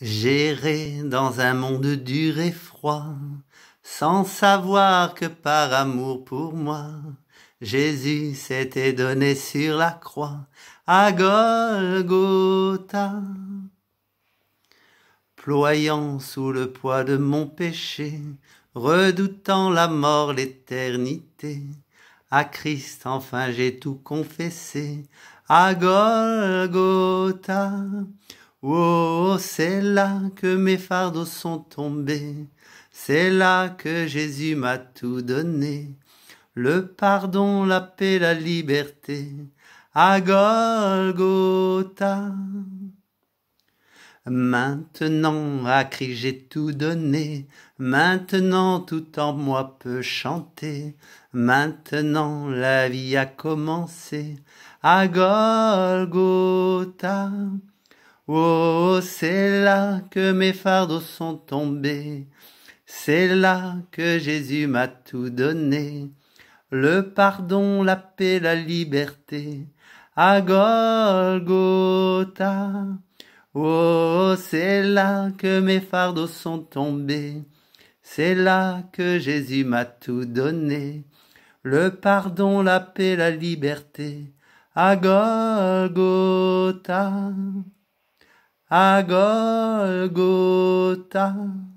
J'irai dans un monde dur et froid, sans savoir que par amour pour moi, Jésus s'était donné sur la croix à Golgotha. Ployant sous le poids de mon péché, redoutant la mort, l'éternité, à Christ enfin j'ai tout confessé, à Golgotha. Oh, c'est là que mes fardeaux sont tombés, c'est là que Jésus m'a tout donné, le pardon, la paix, la liberté, à Golgotha. Maintenant, a cri, j'ai tout donné, maintenant tout en moi peut chanter, maintenant la vie a commencé, à Golgotha. Oh, c'est là que mes fardeaux sont tombés, c'est là que Jésus m'a tout donné, le pardon, la paix, la liberté, à Oh, c'est là que mes fardeaux sont tombés, c'est là que Jésus m'a tout donné, le pardon, la paix, la liberté, à a Golgotha.